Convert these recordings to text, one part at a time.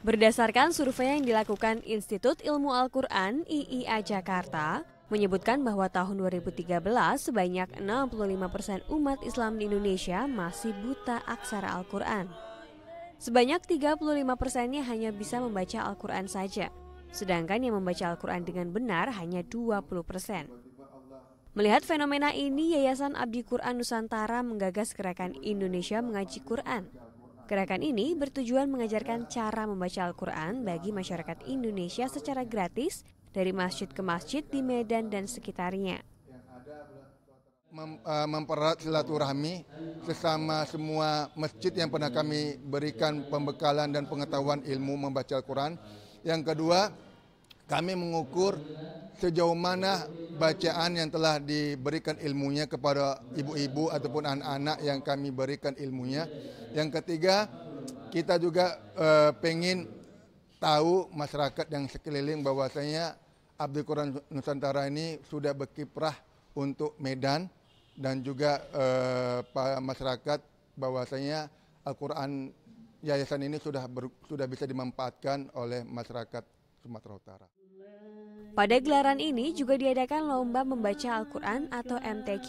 Berdasarkan survei yang dilakukan Institut Ilmu Al-Quran IIA Jakarta, menyebutkan bahwa tahun 2013 sebanyak 65% persen umat Islam di Indonesia masih buta aksara Al-Quran. Sebanyak 35%-nya hanya bisa membaca Al-Quran saja, sedangkan yang membaca Al-Quran dengan benar hanya 20%. persen. Melihat fenomena ini, Yayasan Abdi Quran Nusantara menggagas gerakan Indonesia Mengaji Quran Gerakan ini bertujuan mengajarkan cara membaca Al-Quran bagi masyarakat Indonesia secara gratis dari masjid ke masjid di Medan dan sekitarnya. Mem, uh, mempererat silaturahmi sesama semua masjid yang pernah kami berikan pembekalan dan pengetahuan ilmu membaca Al-Quran. Yang kedua, kami mengukur sejauh mana bacaan yang telah diberikan ilmunya kepada ibu-ibu ataupun anak-anak yang kami berikan ilmunya. Yang ketiga, kita juga uh, eh, pengen tahu masyarakat yang sekeliling bahwasanya Abdul Quran Nusantara ini sudah berkiprah untuk Medan dan juga uh, masyarakat bahwasanya Al-Quran Yayasan ini sudah ber, sudah bisa dimanfaatkan oleh masyarakat Sumatera Utara. Pada gelaran ini juga diadakan lomba membaca Al-Quran atau MTQ.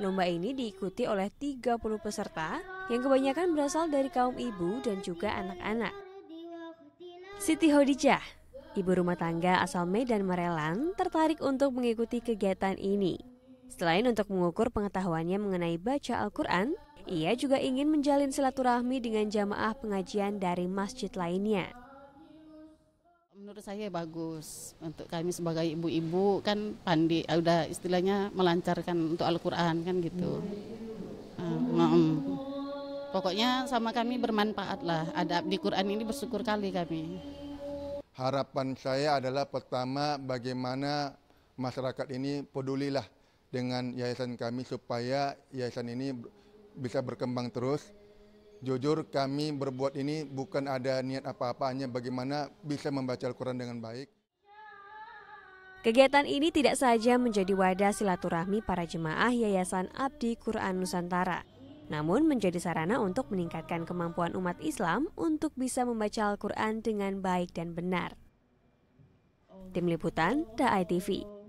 Lomba ini diikuti oleh 30 peserta yang kebanyakan berasal dari kaum ibu dan juga anak-anak. Siti Hodijah, ibu rumah tangga asal Medan Marelan, tertarik untuk mengikuti kegiatan ini. Selain untuk mengukur pengetahuannya mengenai baca Al-Quran, ia juga ingin menjalin silaturahmi dengan jamaah pengajian dari masjid lainnya. Menurut saya bagus untuk kami sebagai ibu-ibu kan pandi, eh, udah istilahnya melancarkan untuk Al-Quran kan gitu. Uh, um. Pokoknya sama kami bermanfaat lah. Ada di Quran ini bersyukur kali kami. Harapan saya adalah pertama bagaimana masyarakat ini pedulilah dengan yayasan kami supaya yayasan ini bisa berkembang terus Jujur kami berbuat ini bukan ada niat apa apanya bagaimana bisa membaca Al-Quran dengan baik. Kegiatan ini tidak saja menjadi wadah silaturahmi para jemaah Yayasan Abdi Quran Nusantara, namun menjadi sarana untuk meningkatkan kemampuan umat Islam untuk bisa membaca Al-Quran dengan baik dan benar. Tim Liputan, TV.